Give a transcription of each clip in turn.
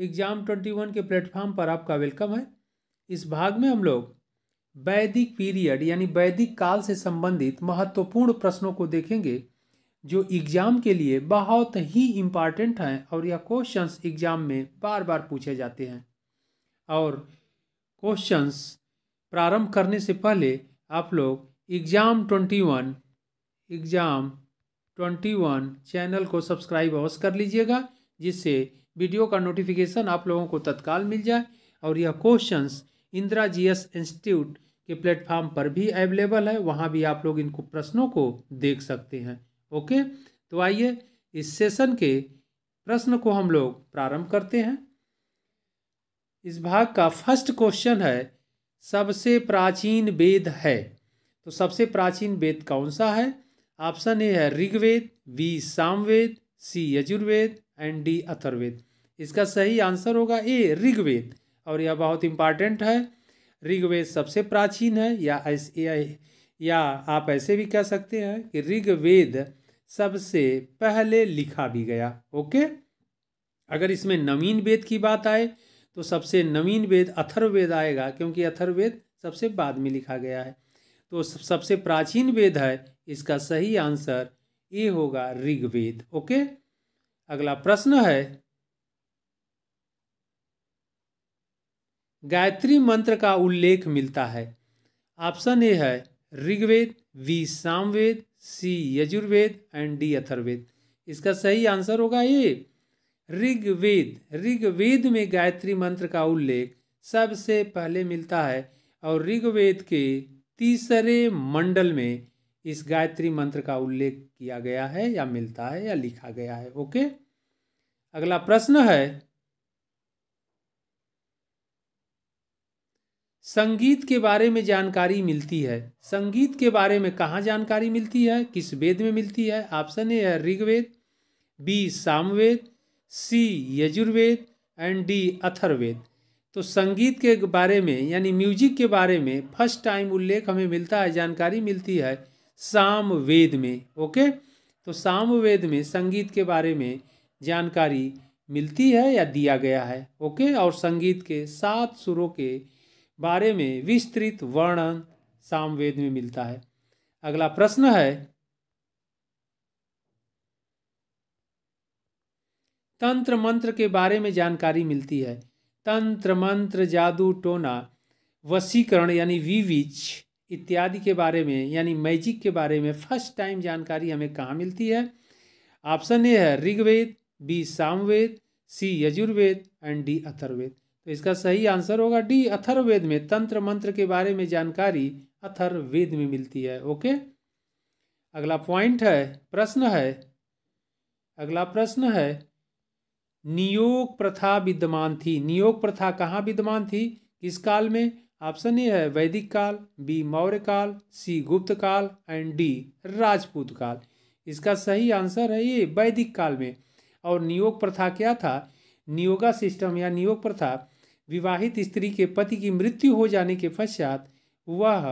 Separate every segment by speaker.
Speaker 1: exam 21 के platform पर आपका वेलकम है इस भाग में हम लोग वैदिक पीरियड यानी वैदिक काल से संबंधित महत्वपूर्ण प्रश्नों को देखेंगे जो एग्ज़ाम के लिए बहुत ही इम्पॉर्टेंट हैं और यह क्वेश्चंस एग्ज़ाम में बार बार पूछे जाते हैं और क्वेश्चंस प्रारंभ करने से पहले आप लोग exam twenty one exam twenty one channel को सब्सक्राइब अवश्य कर लीजिएगा जिससे वीडियो का नोटिफिकेशन आप लोगों को तत्काल मिल जाए और यह क्वेश्चंस इंदिरा जीएस इंस्टीट्यूट के प्लेटफॉर्म पर भी अवेलेबल है वहाँ भी आप लोग इनको प्रश्नों को देख सकते हैं ओके तो आइए इस सेशन के प्रश्न को हम लोग प्रारंभ करते हैं इस भाग का फर्स्ट क्वेश्चन है सबसे प्राचीन वेद है तो सबसे प्राचीन वेद कौन सा है ऑप्शन ए है Rigveda B Samaveda C Yajurveda and D Atharvaveda इसका सही आंसर होगा ए ऋग्वेद और यह बहुत इम्पॉर्टेंट है ऋग्वेद सबसे प्राचीन है या ऐसे या आप ऐसे भी कह सकते हैं कि ऋग्वेद सबसे पहले लिखा भी गया ओके अगर इसमें नवीन वेद की बात आए तो सबसे नवीन वेद अथर्ववेद आएगा क्योंकि अथर्ववेद सबसे बाद में लिखा गया है तो सबसे प्राचीन वेद है इसका सही आंसर ये होगा ऋग्वेद ओके अगला प्रश्न है गायत्री मंत्र का उल्लेख मिलता है ऑप्शन ए है Rigveda B Samaveda C Yajurveda and D Atharvaveda इसका सही आंसर होगा ए ऋग्वेद ऋग्वेद में गायत्री मंत्र का उल्लेख सबसे पहले मिलता है और ऋग्वेद के तीसरे मंडल में इस गायत्री मंत्र का उल्लेख किया गया है या मिलता है या लिखा गया है ओके अगला प्रश्न है संगीत के बारे में जानकारी मिलती है संगीत के बारे में कहाँ जानकारी मिलती है किस वेद में मिलती है ऑप्शन ए है Rigveda B Samaveda C Yajurveda and D Atharvaveda तो संगीत के बारे में यानी म्यूजिक के बारे में फर्स्ट टाइम उल्लेख हमें मिलता है जानकारी मिलती है सामवेद में ओके तो सामवेद में संगीत के बारे में जानकारी मिलती है या दिया गया है ओके और संगीत के सात सुरों के बारे में विस्तृत वर्णन सामवेद में मिलता है अगला प्रश्न है तंत्र मंत्र के बारे में जानकारी मिलती है तंत्र मंत्र जादू टोना वसीकरण यानी विविच इत्यादि के बारे में यानी मैजिक के बारे में फर्स्ट टाइम जानकारी हमें कहाँ मिलती है ऑप्शन ए है Rigveda B Samaveda C Yajurveda and D Atharvaveda तो इसका सही आंसर होगा डी अथर्वेद में तंत्र मंत्र के बारे में जानकारी अथर्वेद में मिलती है ओके अगला पॉइंट है प्रश्न है अगला प्रश्न है नियोग प्रथा विद्यमान थी नियोग प्रथा कहाँ विद्यमान थी किस काल में ऑप्शन ए है वैदिक काल बी मौर्य काल सी गुप्त काल एंड डी राजपूत काल इसका सही आंसर है ये वैदिक काल में और नियोग प्रथा क्या था नियोगा सिस्टम या नियोग प्रथा विवाहित स्त्री के पति की मृत्यु हो जाने के पश्चात वह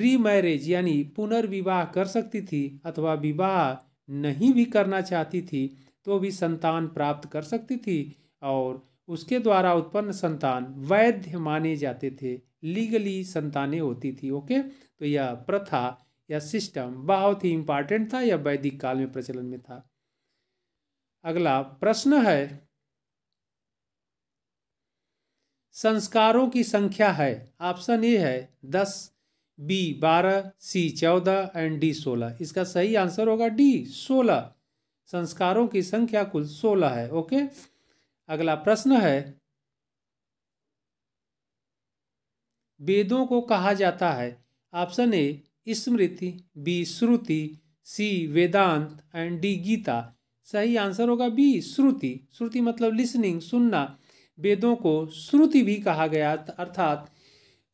Speaker 1: रीमैरिज यानी पुनर्विवाह कर सकती थी अथवा विवाह नहीं भी करना चाहती थी तो भी संतान प्राप्त कर सकती थी और उसके द्वारा उत्पन्न संतान वैध माने जाते थे लीगली संतानें होती थी ओके तो यह प्रथा या सिस्टम बहुत ही इंपॉर्टेंट था या वैदिक काल में प्रचलन में था अगला प्रश्न है संस्कारों की संख्या है ऑप्शन ए है दस बी बारह सी चौदह एंड डी सोलह इसका सही आंसर होगा डी सोलह संस्कारों की संख्या कुल सोलह है ओके अगला प्रश्न है वेदों को कहा जाता है option A Smriti B Shruti C Vedanta and D Gita सही आंसर होगा बी श्रुति श्रुति मतलब लिसनिंग सुनना वेदों को श्रुति भी कहा गया अर्थात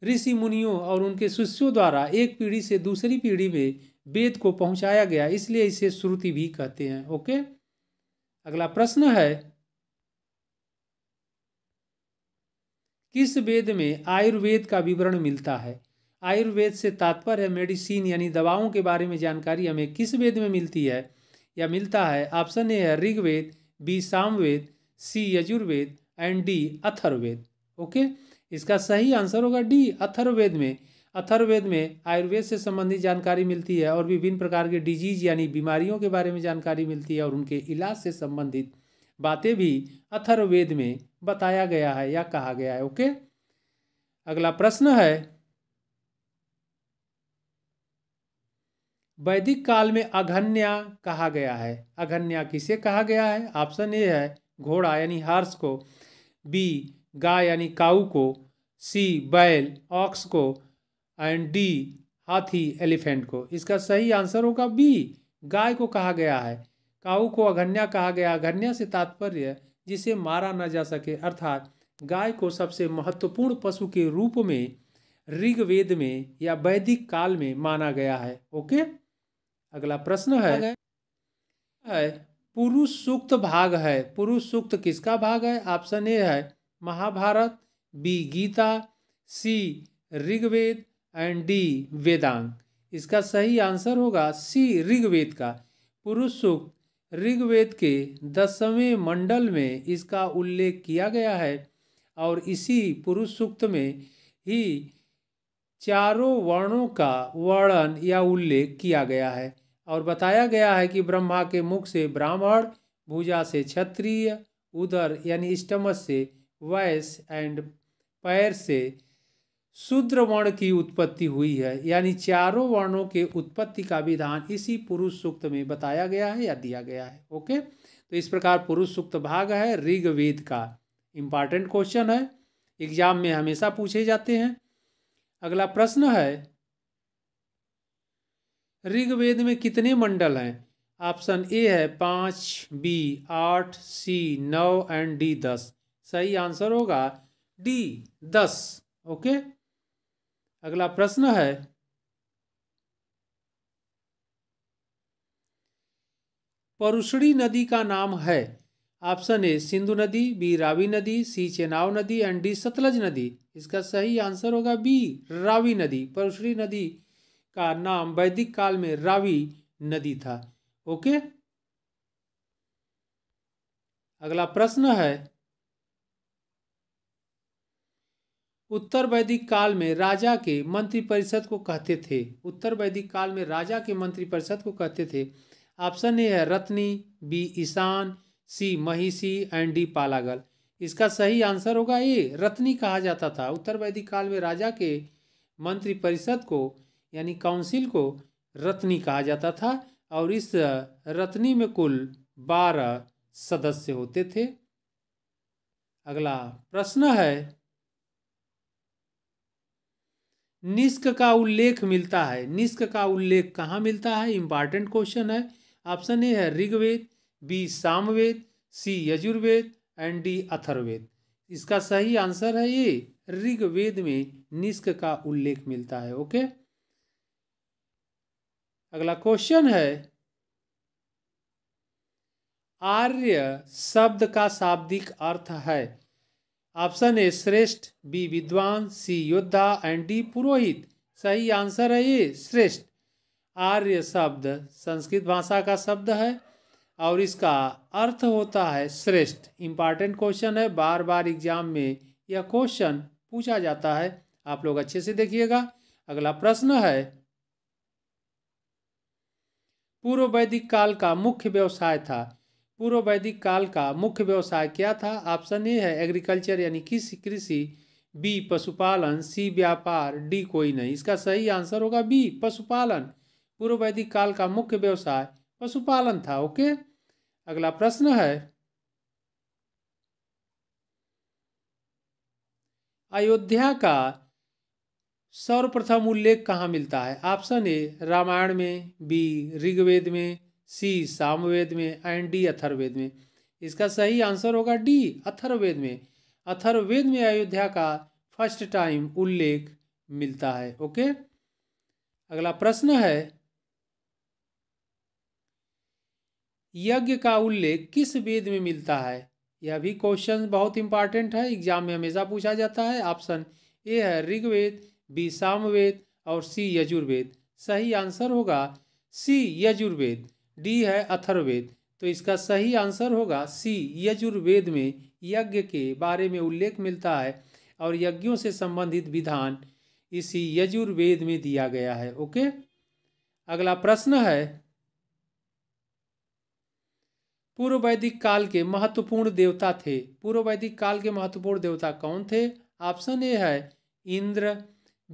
Speaker 1: ऋषि मुनियों और उनके शिष्यों द्वारा एक पीढ़ी से दूसरी पीढ़ी में वेद को पहुंचाया गया इसलिए इसे श्रुति भी कहते हैं ओके अगला प्रश्न है किस वेद में आयुर्वेद का विवरण मिलता है आयुर्वेद से तात्पर्य है मेडिसिन यानी दवाओं के बारे में जानकारी हमें किस वेद में मिलती है या मिलता है ऑप्शन ए है Rigveda B Samaveda C Yajurveda and D Atharvaveda okay इसका सही आंसर होगा डी अथर्वेद में अथर्वेद में आयुर्वेद से संबंधित जानकारी मिलती है और विभिन्न प्रकार के डिजीज यानी बीमारियों के बारे में जानकारी मिलती है और उनके इलाज से संबंधित बातें भी अथर्ववेद में बताया गया है या कहा गया है ओके अगला प्रश्न है वैदिक काल में अघन्या कहा गया है अघन्या किसे कहा गया है ऑप्शन ए है घोड़ा यानी हार्स को बी गाय यानी काऊ को सी बैल ऑक्स को एंड डी हाथी एलिफेंट को इसका सही आंसर होगा बी गाय को कहा गया है काऊ को अघन्या कहा गया अघन्या से तात्पर्य जिसे मारा न जा सके अर्थात गाय को सबसे महत्वपूर्ण पशु के रूप में ऋग्वेद में या वैदिक काल में माना गया है ओके अगला प्रश्न है पुरुष सूक्त भाग है पुरुष सूक्त किसका भाग है ऑप्शन ए है Mahabharata B Gita C Rigveda and D Vedanga इसका सही आंसर होगा सी ऋग्वेद का पुरुष सूक्त ऋग्वेद के दसवें मंडल में इसका उल्लेख किया गया है और इसी पुरुष सूक्त में ही चारों वर्णों का वर्णन या उल्लेख किया गया है और बताया गया है कि ब्रह्मा के मुख से ब्राह्मण भुजा से क्षत्रिय उदर यानी स्टमस से वैश्य एंड पैर से शूद्र वर्ण की उत्पत्ति हुई है यानी चारों वर्णों के उत्पत्ति का विधान इसी पुरुष सूक्त में बताया गया है या दिया गया है ओके तो इस प्रकार पुरुष सूक्त भाग है ऋग्वेद का इम्पॉर्टेंट क्वेश्चन है एग्जाम में हमेशा पूछे जाते हैं अगला प्रश्न है ऋग्वेद में कितने मंडल हैं ऑप्शन ए है पाँच बी आठ सी नौ एंड डी दस सही आंसर होगा डी दस ओके अगला प्रश्न है परुषणी नदी का नाम है ऑप्शन ए सिंधु नदी बी रावी नदी सी चेनाव नदी एंड डी सतलज नदी इसका सही आंसर होगा बी रावी नदी परुषणी नदी का नाम वैदिक काल में रावी नदी था ओके अगला प्रश्न है उत्तर वैदिक काल में राजा के मंत्रिपरिषद को कहते थे उत्तर वैदिक काल में राजा के मंत्रिपरिषद को कहते थे ऑप्शन ए है रत्नी बी ईशान सी महिषी एंड डी पालागल इसका सही आंसर होगा ए रत्नी कहा जाता था उत्तर वैदिक काल में राजा के मंत्रिपरिषद को यानी काउंसिल को रत्नी कहा जाता था और इस रत्नी में कुल बारह सदस्य होते थे अगला प्रश्न है निष्क का उल्लेख मिलता है निष्क का उल्लेख कहाँ मिलता है इम्पॉर्टेंट क्वेश्चन है ऑप्शन ए है Rigveda B Samaveda C Yajurveda and D Atharvaveda इसका सही आंसर है ये ऋग्वेद में निष्क का उल्लेख मिलता है ओके अगला क्वेश्चन है आर्य शब्द का शाब्दिक अर्थ है ऑप्शन ए श्रेष्ठ बी विद्वान सी योद्धा एंड डी पुरोहित सही आंसर है ये श्रेष्ठ आर्य शब्द संस्कृत भाषा का शब्द है और इसका अर्थ होता है श्रेष्ठ इम्पॉर्टेंट क्वेश्चन है बार बार एग्जाम में यह क्वेश्चन पूछा जाता है आप लोग अच्छे से देखिएगा अगला प्रश्न है पूर्व वैदिक काल का मुख्य व्यवसाय था पूर्व वैदिक काल का मुख्य व्यवसाय क्या था ऑप्शन ए है एग्रीकल्चर यानी कृषि कृषि बी पशुपालन सी व्यापार डी कोई नहीं इसका सही आंसर होगा बी पशुपालन पूर्व वैदिक काल का मुख्य व्यवसाय पशुपालन था ओके अगला प्रश्न है अयोध्या का सर्वप्रथम उल्लेख कहाँ मिलता है ऑप्शन ए रामायण में बी ऋग्वेद में सी सामवेद में एंड डी अथर्वेद में इसका सही आंसर होगा डी अथर्वेद में अथर्वेद में अयोध्या का फर्स्ट टाइम उल्लेख मिलता है ओके अगला प्रश्न है यज्ञ का उल्लेख किस वेद में मिलता है यह भी क्वेश्चन बहुत इंपॉर्टेंट है एग्जाम में हमेशा पूछा जाता है ऑप्शन ए है ऋग्वेद बी सामवेद और सी यजुर्वेद सही आंसर होगा सी यजुर्वेद डी है अथर्वेद तो इसका सही आंसर होगा सी यजुर्वेद में यज्ञ के बारे में उल्लेख मिलता है और यज्ञों से संबंधित विधान इसी यजुर्वेद में दिया गया है ओके अगला प्रश्न है पूर्व वैदिक काल के महत्वपूर्ण देवता थे पूर्व वैदिक काल के महत्वपूर्ण देवता कौन थे ऑप्शन ए है इंद्र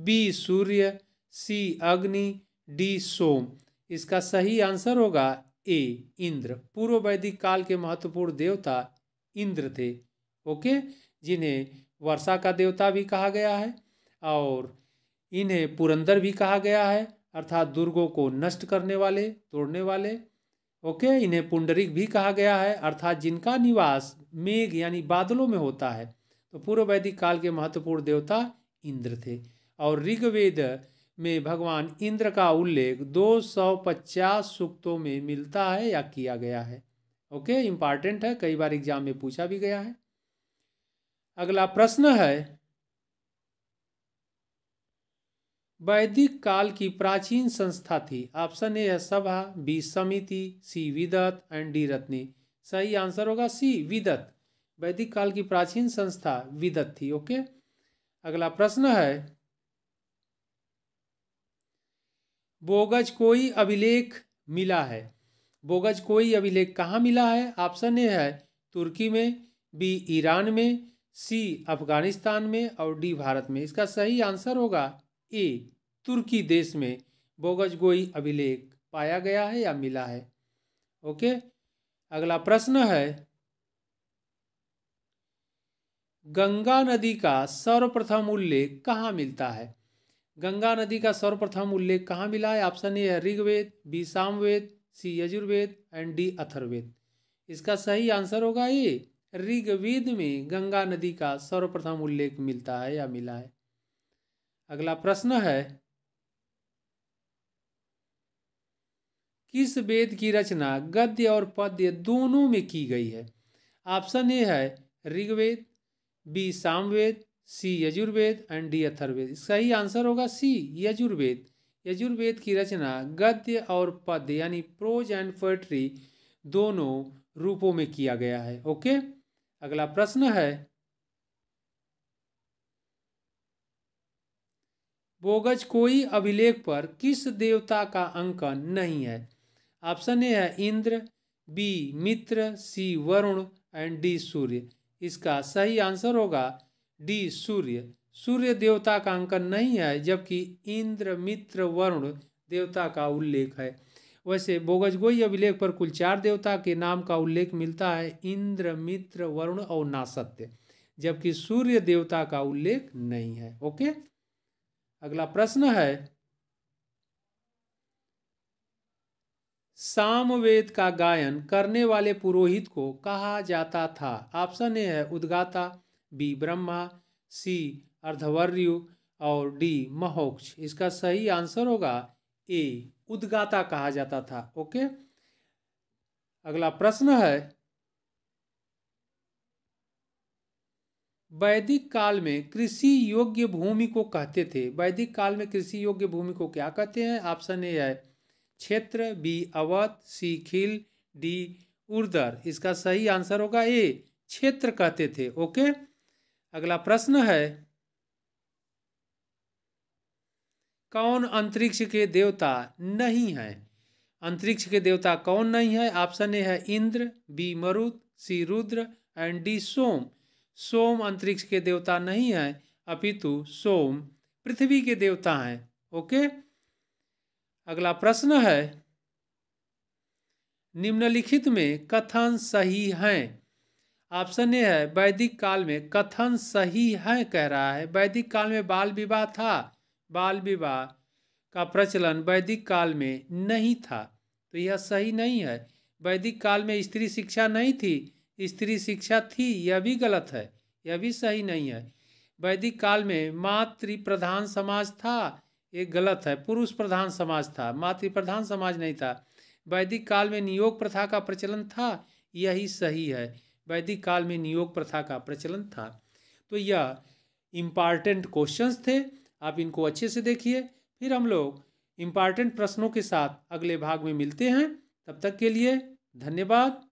Speaker 1: बी सूर्य सी अग्नि डी सोम इसका सही आंसर होगा ए इंद्र पूर्व वैदिक काल के महत्वपूर्ण देवता इंद्र थे ओके जिन्हें वर्षा का देवता भी कहा गया है और इन्हें पुरंदर भी कहा गया है अर्थात दुर्गों को नष्ट करने वाले तोड़ने वाले ओके इन्हें पुंडरिक भी कहा गया है अर्थात जिनका निवास मेघ यानी बादलों में होता है तो पूर्व वैदिक काल के महत्वपूर्ण देवता इंद्र थे और ऋग्वेद में भगवान इंद्र का उल्लेख 250 सूक्तों में मिलता है या किया गया है ओके इम्पॉर्टेंट है कई बार एग्जाम में पूछा भी गया है अगला प्रश्न है वैदिक काल की प्राचीन संस्था थी ऑप्शन ए है Sabha B Samiti C Vidatha and D रत्नी सही आंसर होगा सी विदत वैदिक काल की प्राचीन संस्था विदत थी ओके अगला प्रश्न है बोगज कोई अभिलेख मिला है बोगज कोई अभिलेख कहाँ मिला है ऑप्शन ए है तुर्की में बी ईरान में सी अफगानिस्तान में और डी भारत में इसका सही आंसर होगा ए तुर्की देश में बोगज गोई अभिलेख पाया गया है या मिला है ओके अगला प्रश्न है गंगा नदी का सर्वप्रथम उल्लेख कहाँ मिलता है गंगा नदी का सर्वप्रथम उल्लेख कहाँ मिला है ऑप्शन ए है Rigveda B Samaveda C Yajurveda and D Atharvaveda इसका सही आंसर होगा ये ऋग्वेद में गंगा नदी का सर्वप्रथम उल्लेख मिलता है या मिला है अगला प्रश्न है किस वेद की रचना गद्य और पद्य दोनों में की गई है ऑप्शन ए है Rigveda B Samaveda C Yajurveda and D Atharvaveda इसका ही आंसर होगा सी यजुर्वेद यजुर्वेद की रचना गद्य और पद यानी प्रोज एंड पोएट्री दोनों रूपों में किया गया है ओके अगला प्रश्न है बोगज कोई अभिलेख पर किस देवता का अंकन नहीं है ऑप्शन ए है Indra B Mitra C Varuna and D Surya इसका सही आंसर होगा डी सूर्य सूर्य देवता का अंकन नहीं है जबकि इंद्र मित्र वरुण देवता का उल्लेख है वैसे बोगजगोई अभिलेख पर कुल चार देवता के नाम का उल्लेख मिलता है इंद्र मित्र वरुण और नासत्य जबकि सूर्य देवता का उल्लेख नहीं है ओके अगला प्रश्न है सामवेद का गायन करने वाले पुरोहित को कहा जाता था ऑप्शन ए है उद्गाता बी ब्रह्मा सी अर्धवर्यु और डी महोक्ष इसका सही आंसर होगा ए उद्गाता कहा जाता था ओके अगला प्रश्न है वैदिक काल में कृषि योग्य भूमि को कहते थे वैदिक काल में कृषि योग्य भूमि को क्या कहते हैं ऑप्शन ए है क्षेत्र बी अवध सी खिल डी उर्दर इसका सही आंसर होगा ए क्षेत्र कहते थे ओके अगला प्रश्न है कौन अंतरिक्ष के देवता नहीं है अंतरिक्ष के देवता कौन नहीं है ऑप्शन ए है Indra B Marut C Rudra and D Soma Soma अंतरिक्ष के देवता नहीं है अपितु सोम पृथ्वी के देवता हैं ओके अगला प्रश्न है निम्नलिखित में कथन सही हैं ऑप्शन ए है वैदिक काल में कथन सही है कह रहा है वैदिक काल में बाल विवाह था बाल विवाह का प्रचलन वैदिक काल में नहीं था तो यह सही नहीं है वैदिक काल में स्त्री शिक्षा नहीं थी स्त्री शिक्षा थी यह भी गलत है यह भी सही नहीं है वैदिक काल में मातृ प्रधान समाज था ये गलत है पुरुष प्रधान समाज था मातृ प्रधान समाज नहीं था वैदिक काल में नियोग प्रथा का प्रचलन था यही सही है वैदिक काल में नियोग प्रथा का प्रचलन था तो यह इम्पॉर्टेंट क्वेश्चंस थे आप इनको अच्छे से देखिए फिर हम लोग इम्पॉर्टेंट प्रश्नों के साथ अगले भाग में मिलते हैं तब तक के लिए धन्यवाद